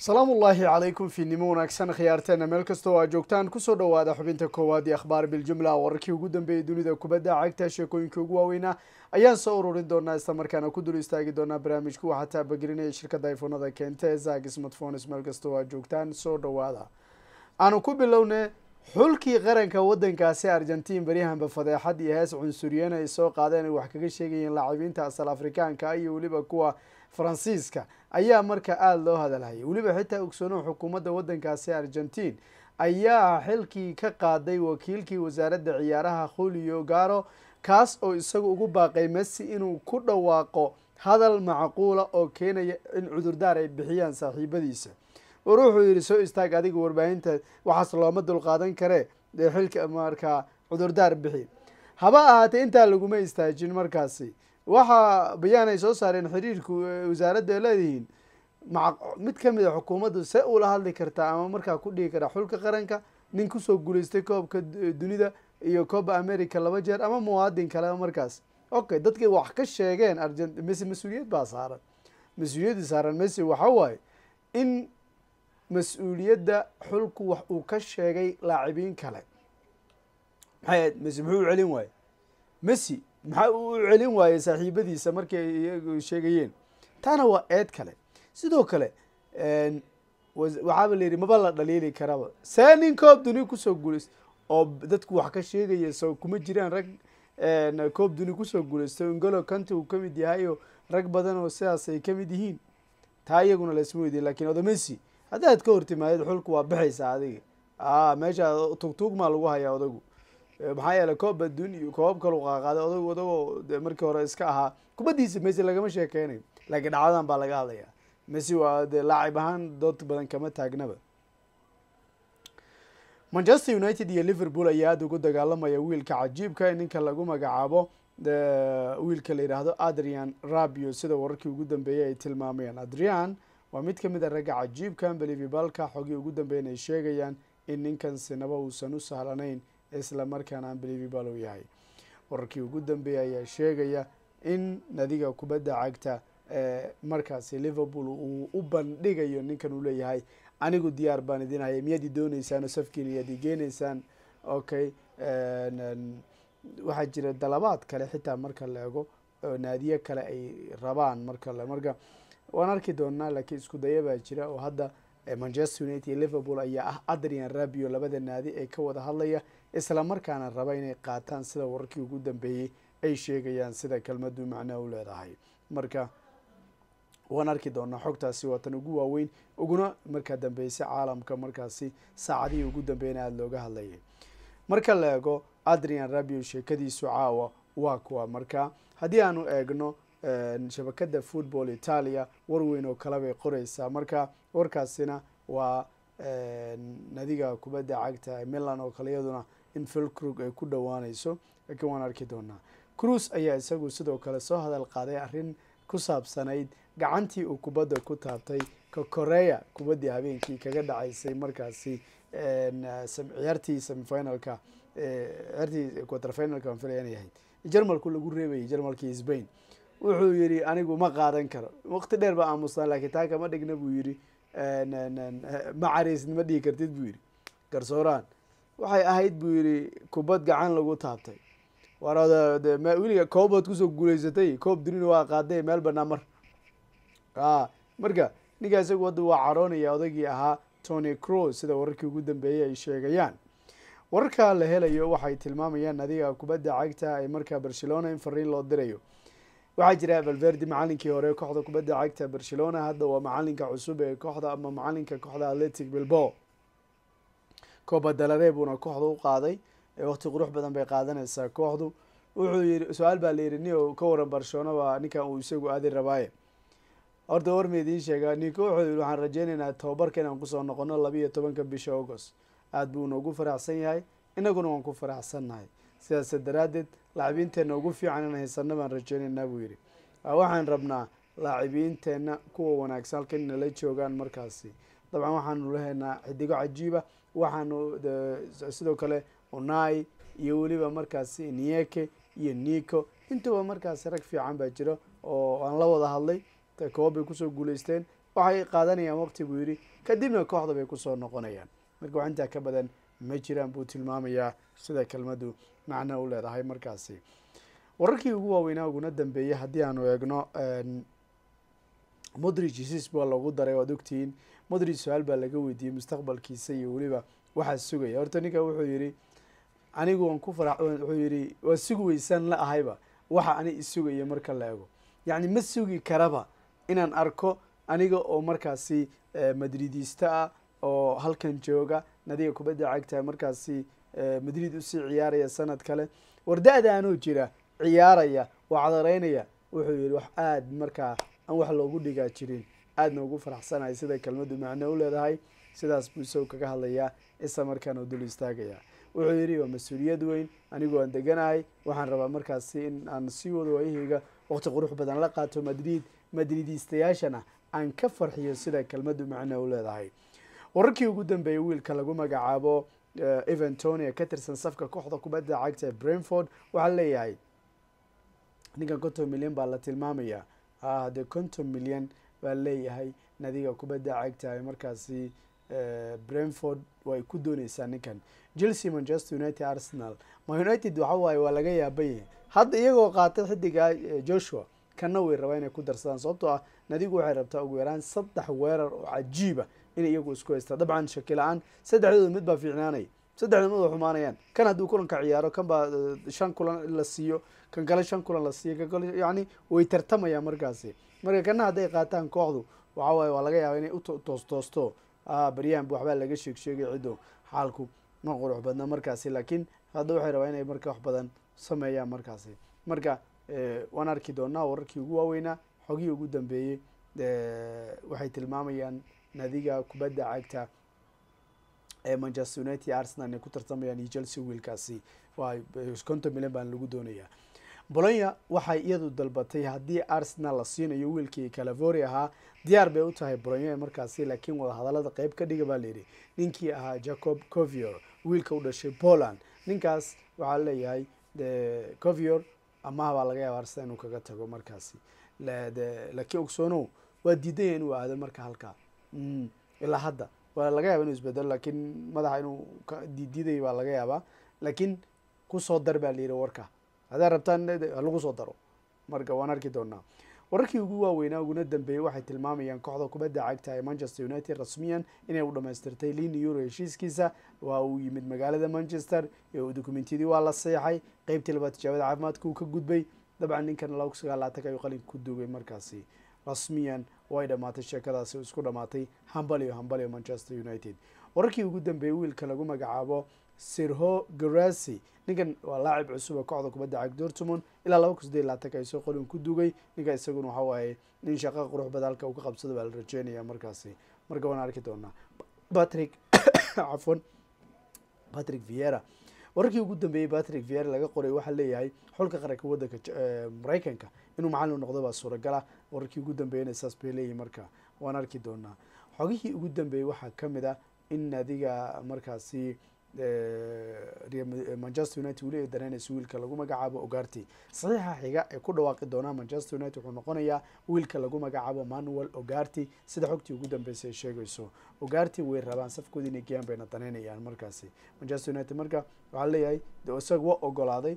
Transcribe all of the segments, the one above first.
salaamu ullaahi calaykum fiidnimo wanaagsan khiyaarteenna meel kasta oo aad joogtaan kusoo dhowaada xubinta koowaad ee akhbaar biljumla wararkii ugu dambeeyey dunida kubadda cagta sheekooyinkai ugu waaweynaa ayaan soo ururin doonaa islamarkaana ku dul istaagi doonaa barnaamijku waxaa taabagelinaya shirkadda ifonada keenta ee zag smartphones meel kasta oo aad joogtaan soo dhowaada aanu ku bilowna xulkii qaranka waddankaasi argentiin baryahanba fadeexad iyo hees cunsuriyeen ay soo qaadeen ay wax kaga sheegayeen laacibiinta asal afrikaanka iyo weliba kuwa faransiiska ayaa marka aada loo hadalhayay weliba xitaa ogsoonow xukuumadda waddankaasi argentiin ayaa xilkii ka qaaday wakiilkii wasaaradda ciyaaraha khulio garo kaas oo isagu ugu baaqay messi inuu ku dhawaaqo hadal macquula ah oo keenaya in cudurdaar ay bixiyaan saaxiibadiisa wuxuu yidhi soo istaag adiga warbaahinta waxaas looma dulqaadan karee dee xilka markaa cudurdaar bixi haba ahaatee intaa laguma istaajin markaasi waxaa bayaan ay soo saareen xiriirku wasaaradda ay leedihiin ma mid kamid a ah xukuumadda se ula hadli kartaa ama markaa ku dhigi kartaa xulka qaranka nin kusoo guulaystay koobka dunida iyo cooba america laba jeer ama muwaadin kale markaas okay dadkii wax ka sheegeen argent messi mas-uuliyad baa saaran mas-uuliyaddii saaran messi waxa waaye in mas-uuliyadda xulku wax uu ka sheegay laacibiin kale maxay ahayd messi muxuu celin waaye messi maxaa uu celin waayey saaxiibadiisa markay iyagu sheegayeen taana waa eed kale sidoo kale waxaaba layidhi maba la dhaliili karaba see nin koob duni kusoo guulays oo dadku wax ka sheegaya soo kuma jiraan rag koob duni kusoo guulaysto ingolo kanti uu kamid yahay oo rag badan oo sidaas ay kamid yihiin taa iyaguna laysma weydiin lakin odomesi haddaad ka hortimaadid xulku waa baxaysaa adiga meesha tugtuugmaa lagu hayaa odagu maxaa yeeley koob adduun iyo koobab kalu qaaqaaday odag odagoo de markii hore iska ahaa kubadiisa messi lagama sheekeynayo laakiin dhacdadan baa laga hadlaya messi waa dee laacib ahaan dood badan kama taagnaba manchester united iyo liverpool ayaa aada ugu dagaalamaya wiilka cajiibka ninka lagu magacaabo wiilka la yidhaahdo adrian rabio sida wararkii ugu dambeeyey ay tilmaamayaan adrian waa mid kamid a ragga cajiibkan belivibalka xogii ugu dambeyn ay sheegayaan in ninkan sinaba uusan u sahlanayn isla markaana unbelivi balow yahay wararkii ugu dambeeyay ayaa sheegaya in nadiga kubadda cagta eh, markaasi liverpool uu u bandhigayo ninkan uu leeyahay anigu diyaar baan idin hayay miyaad i dooneysaan oo safkiina iyaad i okay eh, waxaa jira dalabaad kale xitaa marka la ego naadiyo kale ay rabaan marka le marka waan arki doonaa laakiin isku daya baa jira oo hadda eh, manchester united iyo liverpool ayaa ah adrian rabio labada naadi ee ka wada hadlaya islamarkaana raba inay qaataan sida wararkii ugu dambeeyey ay sheegayaan sida kelmadu macno u leedahay marka waan arki doonaa xogtaasi waa tan ugu waaweyn uguna markaa dambeysa caalamka markaasi saacadihii ugu dambeeyna aada looga hadlayay marka la eego adrian rabio sheekadiisu caawa waa kuwa marka haddii aanu eegno shabakada football italia war weyn oo kale bay qoreysaa marka warkaasina waa nadiga kubadda cagta milan oo kale iyaduna in falkrug ay ku dhowaanayso laakiin waan arki doonaa cruise ayaa isagu sidoo kale soo hadal qaaday arrin ku saabsanayd gacantii uu kubadda ku taabtay ka koreya kubaddii habeenkii kaga dhacaysay markaasi ciyaartii semifinalka ciyaartii quaterfinalka waan filaya inay ahayd jarmalku lagu reebayay jarmalkii sbain wuxuu yidhi anigu ma qaadan karo waqti dheer baa aamusnaa laakiin taa kama dhigna buu yidhi ma cariisid ma dhigi kartid buu yidhi garsooraan waxay ahayd buu yidhi kubad gacan lagu taabtay weliga koob kusoo guuleysatay koob dunina waa qaaday meel banaa mar ah, marka ninkaa isagu hadda waa caroonaya odagii ahaa tony cros sida wararkii ugu dambeeyey ay sheegayaan wararka la helayo waxay tilmaamayaan adiga kubadda cagta ee markaa barcelona in fariin loo dirayo waxaa jira valverdi macalinkii hore kooxda kubadda cagta barcelona hadda waa macalinka cusub ee kooxda ama macalinka kooxda atletic bilbao koobba buuna kooxda u qaaday waqti qurux badan bay qaadanaysaa kooxdu wuxuu yidhi su-aal baa layidhi nin ka waran barshona baa ninkan uu isagu aadi rabaaye horta warma idiin sheegaa ninka wuxuu yidhi waxaan rajeynaynaa tobabarka inaan kusoo noqono labaiyo tobanka bisha august aada buu noogu faraxsan yahay inaguna waan ku faraxsannahay sidaas daraaddeed laacibiinteenna ugu fiican inaan haysanno baan rajeynaynaa buu yidhi waxaan rabnaa laacibiinteenna kuwa wanaagsan halkan inala joogaan markaasi dabcan waxaanu lahaynaa xidigo cajiiba ah. waxaanu sidoo kale unai iyo weliba markaasi nieke iyo niko intaba markaasi rag fiican baa jira oo aan la wada hadlay koob bay kusoo guulaysteen waxay qaadanayaan waqti buu yidhi kadibna kooxda bay kusoo noqonayaan marka wax intaa ka badan ma jiraan buu tilmaamayaa sida kelmaddu macno u leedahay markaasi wararkii ugu waaweynaa uguna dambeeyey haddii aanu eegno modrig isis baa lagu daray waad ogtihiin modrig su-aal baa laga weydiiyey mustaqbalkiisa iyo weliba waxaa sugaya horta ninka wuxuu yidhi anigu waan ku farax wuxuu yidhi waa sugi weysaan la ahayba waxa ani isugaya marka la ego yacni ma sugi karaba inaan arko aniga oo markaasi eh, madridiista ah oo halkan jooga nadiga kubadda cagta ah markaasi eh, madrid usii ciyaaraya sanad kale war da daanoo jira ciyaaraya oo wuxuu yidhi wax aada markaa aan wax loogu dhigaa jirin aadna ugu faraxsanahay sida kelmadu macno u leedahay sidaas buu isago kaga hadlayaa isla markaana dul istaagaya wuxuu yidhi waa mas-uuliyad weyn anigu waan deganahay waxaan rabaa markaasi in aan sii wado waayahayga waqti qurux badan la qaato madrid madridiistayaashana aan ka farxiyo sida kelmadu macno u leedahay wararkii ugu dambeeyey wiilka lagu magacaabo eh, eventonia ka tirsan safka kooxda kubadda cagta ee brentford waxaa leeyahay ninkan konton milyan baa la tilmaamayaa de konton milyan baa leeyahay nadiga kubadda cagta ay markaasi eh, brenford way ku dooneysaa ninkan chelsea manchester united arsenal ma united waxawaaye waa laga yaabanyahay hadda iyagoo qaatay xidiga eh, joshua kanna way rabaa inay ku darsadaan sababtoo ah nadigu waxay rabtaa ugu yaraan saddex weerar oo cajiiba ah in iyagu isku haystaa dabcan shaki la-aan saddexdooda mid baa fiicnaanaya saddexdamad waa xumaanayaan kan hadduu kulanka ciyaaro kan baa eh, shan kulan la siiyo kan kale shan kulan la siiyo kan kale yani way tartamayaan markaasi marka kanna hadday qaataan kooxdu waxa waaye waa laga yaaba inay u toostoosto ah, baryahanba waxbaa laga sheegsheegay sheegay ciddo xaalku ma qurux badna markaasi laakiin hadda waxay rabaa inay marka wax badan sameeyaan markaasi marka eh, waan arki doonaa wararkii ugu waaweynaa xogihii ugu dambeeyey eh, waxay tilmaamayaan nadiga kubadda cagta manchester united arsenal ay ku tartamayaan iyo chelsea wiilkaasi konton milyan baan lagu doonayaa bolonya waxay iyadu dalbatay haddii arsenal la siinayo wiilkii calavori ahaa diyaar bay u tahay bolonya markaasi laakiin wadahadalada qeyb ka dhiga baa layidhi ninkii ahaa jacob covior wiilka u dhashay poland ninkaas waxaa leeyahay covior amaha baa laga yaaba arsenal inuu kaga tago markaasi laakiin ogsoonow waa diidan ya inuu aado marka halka mm, ilaa hadda waa laga yaaba inuu isbedelo laakiin madaxa inuu diidiiday baa laga yaabaa laakiin kusoo dar baa la yidhi warka haddaad rabtaan lagu soo daro marka waan arki doonaa wararkii ugu waaweynaa uguna dambeeyey waxay tilmaamayaan kooxda kubadda cagta ee manchester united rasmiyan inay u dhamaystirtay liin euro heshiiskiisa waa uu yimid magaalada manchester dokumentiyadii waa la seexay qeybtii labaad tijaabada caafimaadka uu ka gudbay dabcan ninkan laba kun ayuu qalin ku duugay markaasi rasmiyan oo ay dhammaatay sheekadaasi isku dhammaatay hambalyo hambalyo manchester united wararkii ugu dambeeyey wiilka lagu magacaabo sirho garasi ninkan waa laacib cusub oo kooxda kubadda cag dortmund ilaa laba kun saddeyi laatanka ay soo qorin ku dugay ninka isaguna waxa waaye nin shaqo qurux bada uu ka qabsado baa la rajeynaya markaasi marka waan arki doonaa patrick cafwan patrick viera wararkii ugu dambeeyey patrick vier laga qoray waxaa leeyahay xulka qaranka wadanka eh, maraykanka inuu macalin noqdo baa suuragala wararkii ugu dambeeyana saas bay leeyihi marka waan arki doonaa xogihii ugu dambeeyey waxaa kamid a ah in adiga markaasi manchester united uu leeya dareynaysa wiilka lagu magacaabo ogarti saxiixa xiga ay ku dhawaaqi doonaa manchester united wuxuu noqonayaa wiilka lagu magacaabo manuel ogarti sida xogtii ugu dambeysay ay sheegayso ogarti way rabaan safkooda inay geyaan bayna daneynayaan markaasi manchester united marka waxaa leeyahay isaga waa ogolaaday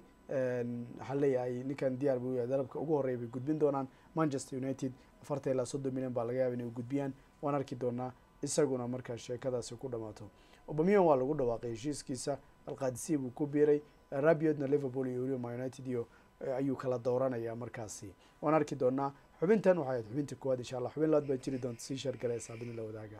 waxaa leeyahay ninkan diyaar bu yahay dalabka ugu horreya bay gudbin doonaan manchester united afartan ilaa soddon milyan baa laga yaaba inay gudbiyaan waan arki doonaa isaguna markaa sheekadaasi ku dhamaato obamiyan waa lagu dhawaaqay heshiiskiisa alqaadisiya buu ku biiray rabiodna liverpool iyo weliba ma united iyo eh, ayuu kala dooranayaa markaasi waan arki doonaa xubintan waxay ahayd xubinta koowaad insha allah xubin laad baa jiri doonta sii shargale saabini la wadaaga